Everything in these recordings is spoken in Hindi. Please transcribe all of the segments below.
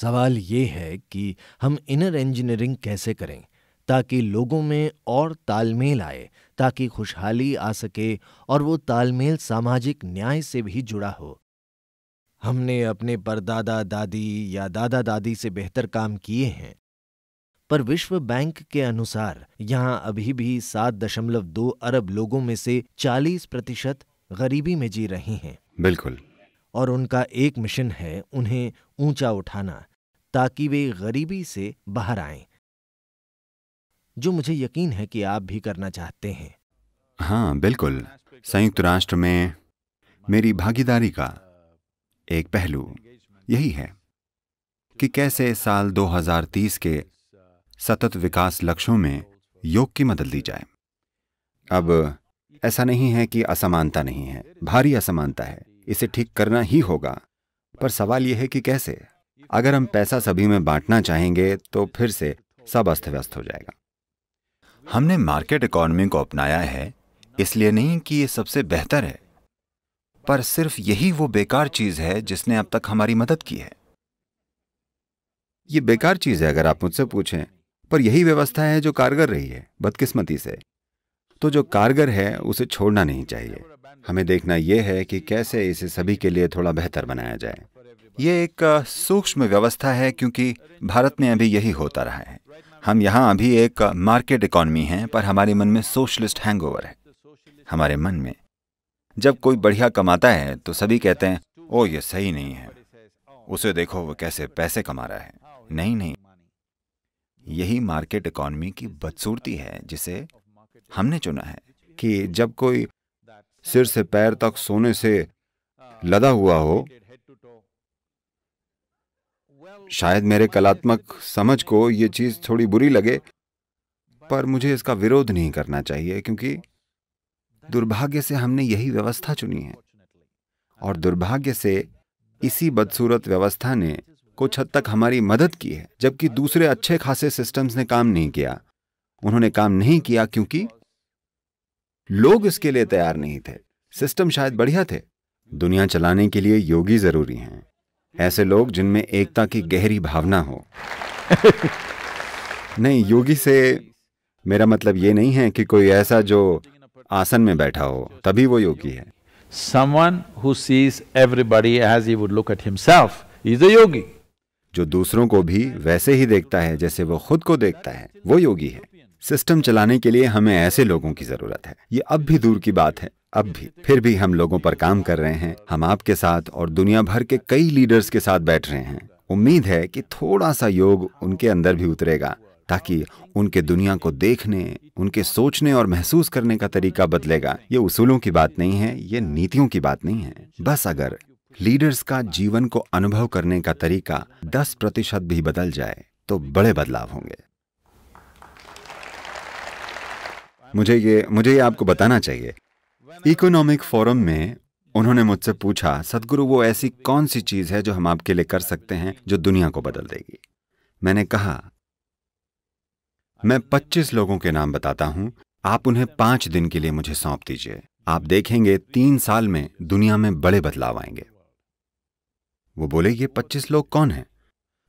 सवाल ये है कि हम इनर इंजीनियरिंग कैसे करें ताकि लोगों में और तालमेल आए ताकि खुशहाली आ सके और वो तालमेल सामाजिक न्याय से भी जुड़ा हो हमने अपने परदादा दादी या दादा दादी से बेहतर काम किए हैं पर विश्व बैंक के अनुसार यहाँ अभी भी सात दशमलव दो अरब लोगों में से चालीस प्रतिशत गरीबी में जी रहे हैं बिल्कुल और उनका एक मिशन है उन्हें ऊंचा उठाना ताकि वे गरीबी से बाहर आएं जो मुझे यकीन है कि आप भी करना चाहते हैं हाँ बिल्कुल संयुक्त राष्ट्र में मेरी भागीदारी का एक पहलू यही है कि कैसे साल 2030 के सतत विकास लक्ष्यों में योग की मदद ली जाए अब ऐसा नहीं है कि असमानता नहीं है भारी असमानता है इसे ठीक करना ही होगा पर सवाल यह है कि कैसे अगर हम पैसा सभी में बांटना चाहेंगे तो फिर से सब अस्त व्यस्त हो जाएगा हमने मार्केट इकोनॉमी को अपनाया है इसलिए नहीं कि यह सबसे बेहतर है पर सिर्फ यही वो बेकार चीज है जिसने अब तक हमारी मदद की है ये बेकार चीज है अगर आप मुझसे पूछें पर यही व्यवस्था है जो कारगर रही है बदकिस्मती से तो जो कारगर है उसे छोड़ना नहीं चाहिए हमें देखना यह है कि कैसे इसे सभी के लिए थोड़ा बेहतर बनाया जाए ये एक सूक्ष्म व्यवस्था है क्योंकि भारत में अभी यही होता रहा है हम यहाँ अभी एक मार्केट इकोनमी है पर हमारे मन में सोशलिस्ट हैंगओवर है हमारे मन में जब कोई बढ़िया कमाता है तो सभी कहते हैं ओ ये सही नहीं है उसे देखो वो कैसे पैसे कमा रहा है नहीं नहीं यही मार्केट इकोनॉमी की बदसूरती है जिसे हमने चुना है कि जब कोई सिर से पैर तक सोने से लदा हुआ हो शायद मेरे कलात्मक समझ को ये चीज थोड़ी बुरी लगे पर मुझे इसका विरोध नहीं करना चाहिए क्योंकि दुर्भाग्य से हमने यही व्यवस्था चुनी है और दुर्भाग्य से इसी बदसूरत व्यवस्था ने कुछ हद तक हमारी मदद की है जबकि दूसरे अच्छे खासे सिस्टम्स ने काम नहीं किया उन्होंने काम नहीं किया क्योंकि लोग इसके लिए तैयार नहीं थे सिस्टम शायद बढ़िया थे दुनिया चलाने के लिए योगी जरूरी हैं ऐसे लोग जिनमें एकता की गहरी भावना हो नहीं योगी से मेरा मतलब ये नहीं है कि कोई ऐसा जो आसन में बैठा हो तभी वो योगी है someone who sees everybody as he would look at himself is a yogi जो दूसरों को भी वैसे ही देखता है जैसे वो खुद को देखता है वो योगी है सिस्टम चलाने के लिए हमें ऐसे लोगों की जरूरत है ये अब भी दूर की बात है अब भी फिर भी हम लोगों पर काम कर रहे हैं हम आपके साथ और दुनिया भर के कई लीडर्स के साथ बैठ रहे हैं उम्मीद है कि थोड़ा सा योग उनके अंदर भी उतरेगा ताकि उनके दुनिया को देखने उनके सोचने और महसूस करने का तरीका बदलेगा ये उसूलों की बात नहीं है ये नीतियों की बात नहीं है बस अगर लीडर्स का जीवन को अनुभव करने का तरीका 10 प्रतिशत भी बदल जाए तो बड़े बदलाव होंगे मुझे ये मुझे ये आपको बताना चाहिए इकोनॉमिक फोरम में उन्होंने मुझसे पूछा सदगुरु वो ऐसी कौन सी चीज़ है जो हम आपके लिए कर सकते हैं जो दुनिया को बदल देगी मैंने कहा मैं 25 लोगों के नाम बताता हूं आप उन्हें पांच दिन के लिए मुझे सौंप दीजिए आप देखेंगे तीन साल में दुनिया में बड़े बदलाव आएंगे वो बोले ये 25 लोग कौन हैं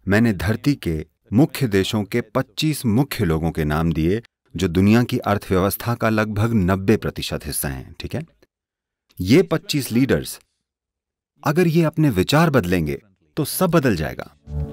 मैंने धरती के मुख्य देशों के 25 मुख्य लोगों के नाम दिए जो दुनिया की अर्थव्यवस्था का लगभग 90 प्रतिशत हिस्सा हैं ठीक है ये 25 लीडर्स अगर ये अपने विचार बदलेंगे तो सब बदल जाएगा